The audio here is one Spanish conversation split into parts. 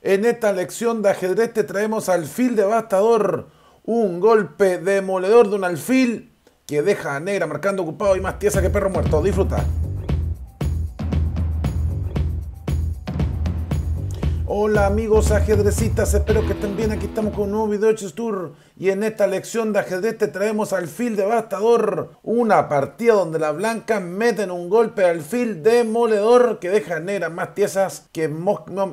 En esta lección de ajedrez te traemos alfil devastador, un golpe demoledor de un alfil que deja a negra marcando ocupado y más tiesa que perro muerto. Disfruta. Hola amigos ajedrecitas, espero que estén bien. Aquí estamos con un nuevo video de Chess Tour. Y en esta lección de ajedrez te traemos al alfil devastador. Una partida donde las blancas meten un golpe al alfil demoledor que deja negras más tiesas que,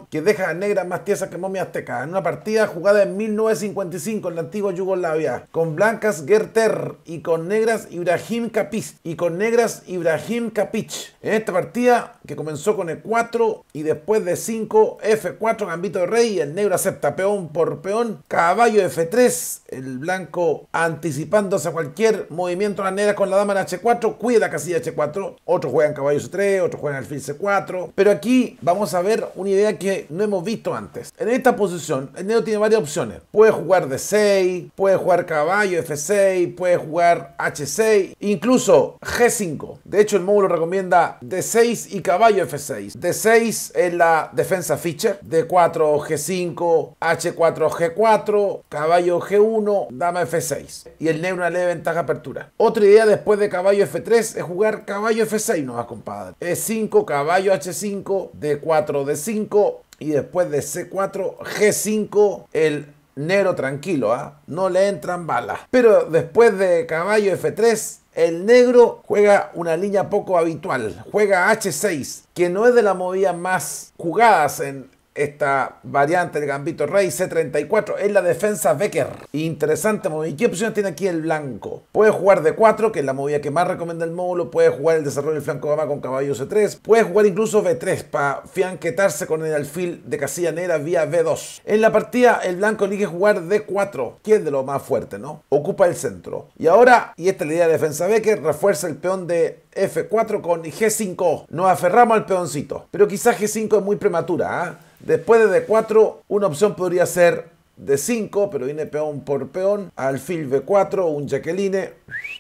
que deja negras más tiesas que momia azteca. En una partida jugada en 1955 en la antigua Yugoslavia. Con blancas Gerter y con negras Ibrahim Capich... Y con negras Ibrahim Capich... En esta partida que comenzó con e 4 y después de 5 F4 gambito de rey. El negro acepta peón por peón. Caballo F3 el blanco anticipándose a cualquier movimiento de la negra con la dama en H4, cuida casilla H4, otros juegan caballo C3, otros juegan alfil C4, pero aquí vamos a ver una idea que no hemos visto antes. En esta posición, el negro tiene varias opciones. Puede jugar D6, puede jugar caballo F6, puede jugar H6, incluso G5. De hecho, el módulo recomienda D6 y caballo F6. D6 es la defensa Fischer, D4 G5, H4 G4, caballo G1, dama F6. Y el negro una leve ventaja apertura. Otra idea después de caballo F3 es jugar caballo F6 no va compadre. E5, caballo H5, D4, D5. Y después de C4, G5, el negro tranquilo, ¿ah? No le entran balas. Pero después de caballo F3, el negro juega una línea poco habitual, juega H6, que no es de las movidas más jugadas en, esta variante del gambito rey C34 Es la defensa Becker. Interesante ¿Y ¿Qué opciones tiene aquí el blanco? Puede jugar d 4, que es la movida que más recomienda el módulo. Puede jugar el desarrollo del flanco de gama con caballo C3. Puede jugar incluso B3 para fianquetarse con el alfil de casilla negra vía B2. En la partida el blanco elige jugar D4, que es de lo más fuerte, ¿no? Ocupa el centro. Y ahora, y esta es la idea de defensa Becker, refuerza el peón de F4 con G5. Nos aferramos al peoncito. Pero quizás G5 es muy prematura, ¿ah? Después de D4, una opción podría ser D5, pero viene peón por peón. Alfil B4, un jaqueline.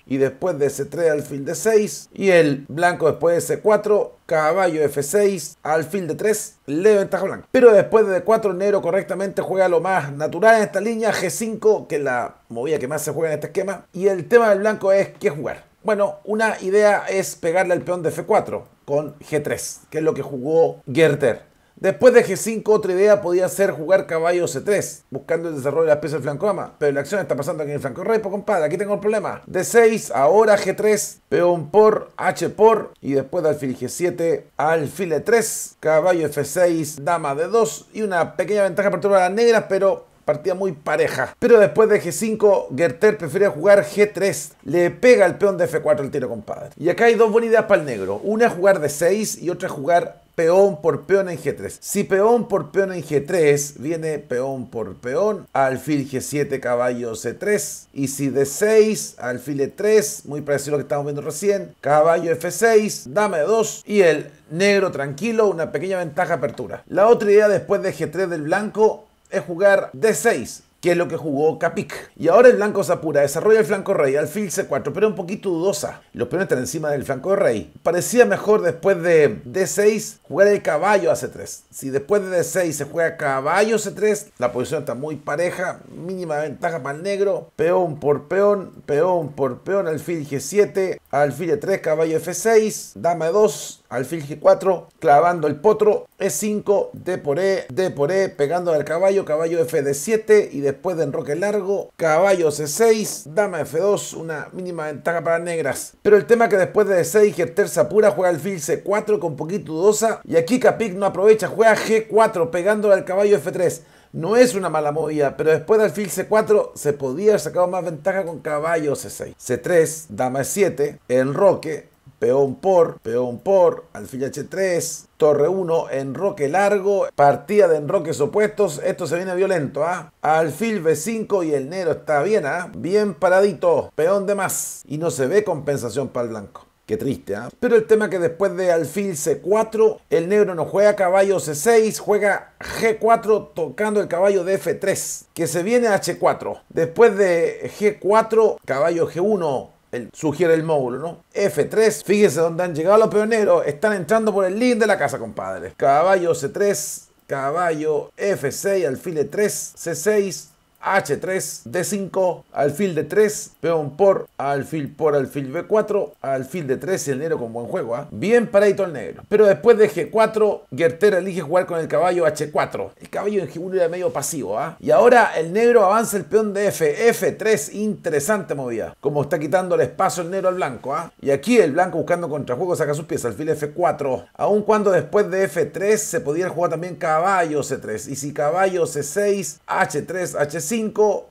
Y después de C3, alfil D6. Y el blanco después de C4, caballo F6, alfil D3, le ventaja blanca. Pero después de D4, negro correctamente juega lo más natural en esta línea. G5, que es la movida que más se juega en este esquema. Y el tema del blanco es qué jugar. Bueno, una idea es pegarle al peón de F4 con G3, que es lo que jugó Gerter. Después de G5, otra idea podía ser jugar caballo C3, buscando el desarrollo de las pieza del flanco ama. Pero la acción está pasando aquí en el flanco rey, pues compadre, aquí tengo el problema. D6, ahora G3, peón por, H por, y después de alfil G7, alfil E3, caballo F6, dama D2, y una pequeña ventaja para todas las negras, pero partida muy pareja. Pero después de G5, Gerter prefería jugar G3. Le pega al peón de F4 el tiro, compadre. Y acá hay dos buenas ideas para el negro. Una es jugar D6 y otra es jugar peón por peón en G3. Si peón por peón en G3, viene peón por peón, alfil G7, caballo C3. Y si D6, alfil E3, muy parecido a lo que estamos viendo recién, caballo F6, dame 2 y el negro tranquilo, una pequeña ventaja apertura. La otra idea después de G3 del blanco es jugar D6, que es lo que jugó Capic. Y ahora el blanco se apura, desarrolla el flanco rey, alfil c4, pero un poquito dudosa. Los peones están encima del flanco rey. Parecía mejor después de d6 jugar el caballo a c3. Si después de d6 se juega caballo c3, la posición está muy pareja, mínima ventaja para el negro. Peón por peón, peón por peón, alfil g7, alfil e3, caballo f6, dama e 2 alfil g4, clavando el potro, e5, d por e, d por e, pegando al caballo, caballo f de 7 y después después de enroque largo, caballo C6, dama F2, una mínima ventaja para negras. Pero el tema es que después de c 6 y terza pura juega alfil C4 con poquito dosa. y aquí Capic no aprovecha, juega G4 pegándole al caballo F3. No es una mala movida, pero después del alfil C4 se podía haber sacado más ventaja con caballo C6. C3, dama E7, enroque, peón por, peón por, alfil h3, torre 1, enroque largo, partida de enroques opuestos, esto se viene violento, ¿ah? Alfil b5 y el negro está bien, ¿ah? Bien paradito, peón de más, y no se ve compensación para el blanco. Qué triste, ¿ah? Pero el tema que después de alfil c4, el negro no juega caballo c6, juega g4 tocando el caballo de f3, que se viene a h4. Después de g4, caballo g1, sugiere el módulo, ¿no? F3, fíjense dónde han llegado los peoneros, están entrando por el link de la casa, compadre. Caballo C3, caballo F6, alfil 3, C6, H3, D5, alfil de 3 peón por, alfil por, alfil B4, alfil de 3 y el negro con buen juego. ¿ah? Bien paradito el negro. Pero después de G4, Gertera elige jugar con el caballo H4. El caballo en G1 era medio pasivo. ah Y ahora el negro avanza el peón de F. F3, interesante movida. Como está quitando el espacio el negro al blanco. ¿ah? Y aquí el blanco buscando contrajuego saca sus piezas. Alfil F4. Aun cuando después de F3 se podía jugar también caballo C3. Y si caballo C6, H3, H5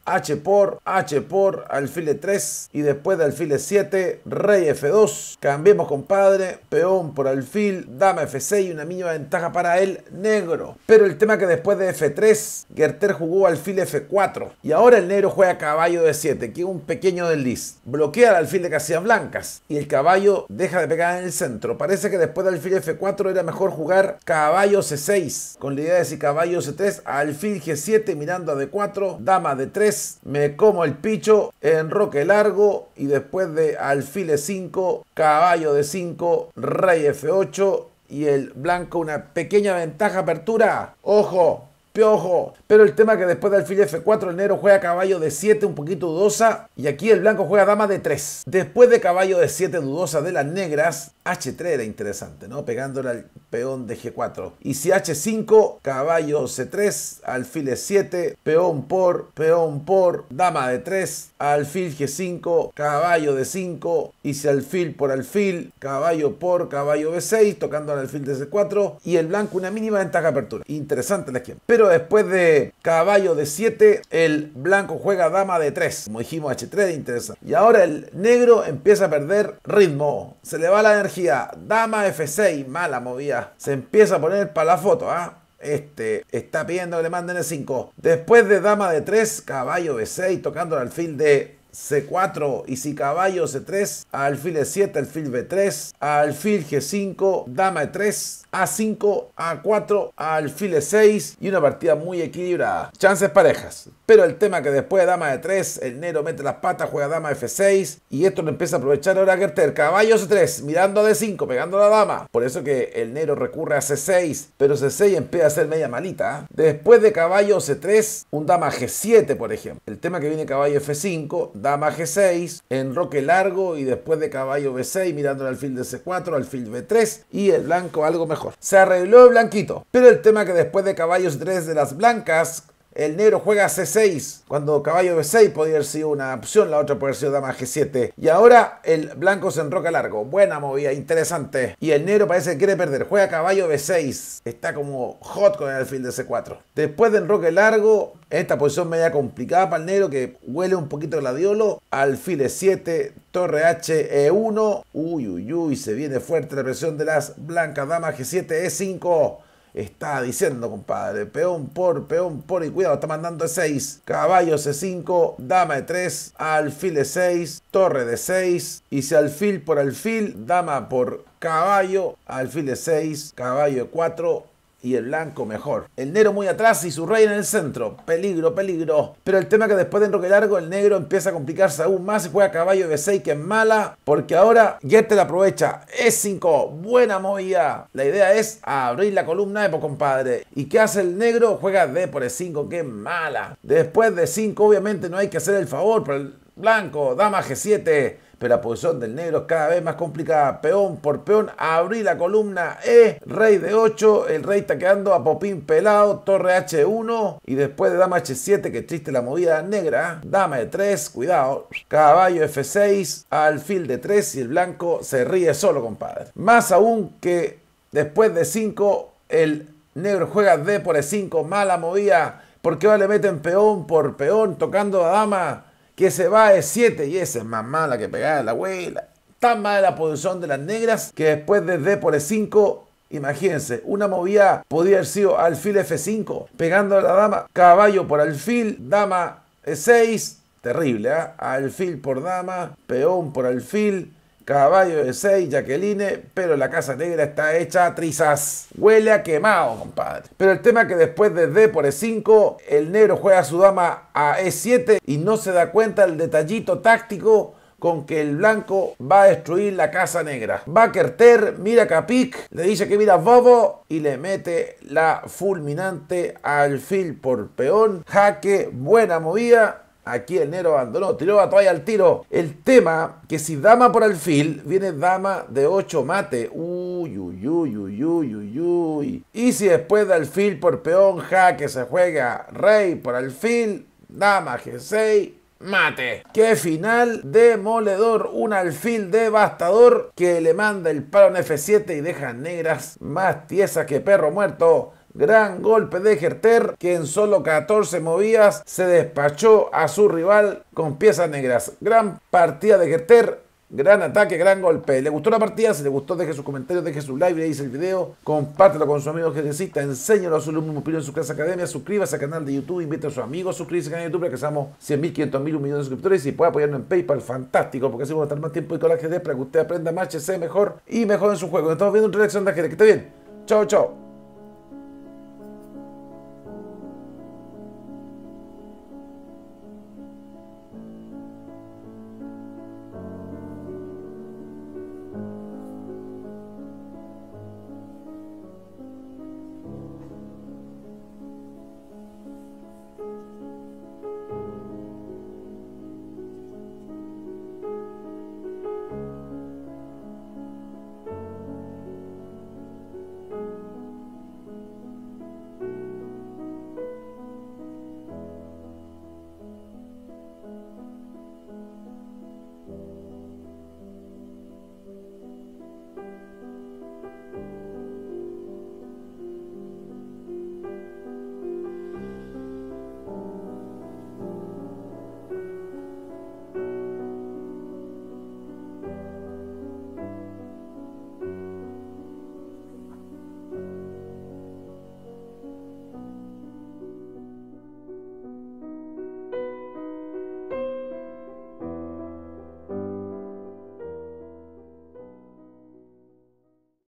H por, H por, alfil e 3 y después de alfil e 7, rey F2. Cambiemos compadre, peón por alfil, dama F6 y una mínima ventaja para el negro. Pero el tema que después de F3, Gerter jugó alfil F4 y ahora el negro juega caballo de 7, que es un pequeño desliz. Bloquea al alfil de Blancas y el caballo deja de pegar en el centro. Parece que después de alfil F4 era mejor jugar caballo C6 con la idea de si caballo C3 alfil G7 mirando a D4, de 3, me como el picho, en roque largo y después de alfile 5, caballo de 5, rey f8 y el blanco una pequeña ventaja apertura. ¡Ojo! Piojo. Pero el tema que después de alfil F4 el negro juega caballo de 7 un poquito dudosa y aquí el blanco juega dama de 3. Después de caballo de 7 dudosa de las negras, H3 era interesante, ¿no? Pegándole al peón de G4. Y si H5, caballo C3, alfil E7, peón por, peón por, dama de 3, alfil G5, caballo de 5, y si alfil por alfil, caballo por, caballo B6, tocando al alfil de C4 y el blanco una mínima ventaja de apertura. Interesante la esquema. Pero después de caballo de 7, el blanco juega dama de 3. Como dijimos, H3 de interés Y ahora el negro empieza a perder ritmo. Se le va la energía. Dama F6, mala movida. Se empieza a poner para la foto, ¿ah? Este está pidiendo que le manden el 5. Después de dama de 3, caballo B6, tocando al fin de C4 y si caballo C3, alfil E7, alfil B3, alfil G5, dama E3, A5, A4, alfil E6 y una partida muy equilibrada. Chances parejas. Pero el tema que después de dama E3, el negro mete las patas, juega dama F6 y esto lo empieza a aprovechar ahora Gerter. Caballo C3, mirando a D5, pegando a la dama. Por eso que el negro recurre a C6, pero C6 empieza a ser media malita. ¿ah? Después de caballo C3, un dama G7, por ejemplo. El tema que viene caballo F5, dama G6, roque largo y después de caballo B6 mirando al alfil de C4, alfil B3 y el blanco algo mejor. Se arregló el blanquito, pero el tema que después de caballos 3 de las blancas el negro juega C6, cuando caballo B6 podría haber sido una opción, la otra podría haber sido dama G7. Y ahora el blanco se enroca largo. Buena movida, interesante. Y el negro parece que quiere perder. Juega caballo B6. Está como hot con el alfil de C4. Después de enroque largo, esta posición media complicada para el negro que huele un poquito gladiolo. Alfil E7, torre H E1. Uy, uy, uy, se viene fuerte la presión de las blancas. Dama G7, E5 está diciendo, compadre. Peón por, peón por y cuidado, está mandando E6. Caballo C5, dama E3, alfil E6, torre D6. Y alfil por alfil, dama por caballo, alfil E6, caballo E4, y el blanco mejor. El negro muy atrás y su rey en el centro. Peligro, peligro. Pero el tema es que después de enroque largo el negro empieza a complicarse aún más y juega caballo B6 que es mala porque ahora la aprovecha. E5, buena Moya. La idea es abrir la columna de eh, pues, compadre. ¿Y qué hace el negro? Juega D por E5, que mala. Después de 5 obviamente no hay que hacer el favor, pero el blanco, dama G7, pero la posición del negro es cada vez más complicada. Peón por peón, abrí la columna E, rey de 8, el rey está quedando a Popín pelado, torre H1 y después de dama H7, que triste la movida negra, ¿eh? dama de 3, cuidado, caballo F6, alfil de 3 y el blanco se ríe solo, compadre. Más aún que después de 5, el negro juega D por E5, mala movida, porque va le meten peón por peón, tocando a dama que se va e 7 y esa es más mala que pegar a la abuela. Tan mala la posición de las negras que después de D por E5 Imagínense, una movida Podría haber sido alfil F5, pegando a la dama, caballo por alfil, dama E6, terrible, ¿ah? alfil por dama, peón por alfil, Caballo de 6, Jacqueline, pero la casa negra está hecha a trizas. Huele a quemado, compadre. Pero el tema es que después de D por E5, el negro juega a su dama a E7 y no se da cuenta el detallito táctico con que el blanco va a destruir la casa negra. Va mira Capic, le dice que mira Bobo y le mete la fulminante alfil por peón. Jaque, buena movida Aquí el negro abandonó, tiró a toalla al tiro. El tema que si dama por alfil, viene dama de 8 mate. Uy, uy, uy, uy, uy, uy, uy. Y si después de alfil por peón, jaque se juega rey por alfil, dama g6, mate. Qué final demoledor, un alfil devastador que le manda el palo en F7 y deja negras más tiesas que perro muerto. Gran golpe de Gerter, que en solo 14 movidas se despachó a su rival con piezas negras. Gran partida de Gerter, Gran ataque, gran golpe. ¿Le gustó la partida? Si le gustó, deje sus comentarios, deje su like, le dice el video, compártelo con sus amigos necesita enséñalo a su alumnos en su clase academia, suscríbase al canal de YouTube, invite a sus amigos, suscríbase al canal de YouTube para que seamos 100.000, 500.000, un millón de suscriptores y puede apoyarnos en PayPal, fantástico, porque así vamos a estar más tiempo y con la para que usted aprenda más, se mejor y mejor en su juego. Nos estamos viendo en reacción de GD. Que esté bien. Chao, chao.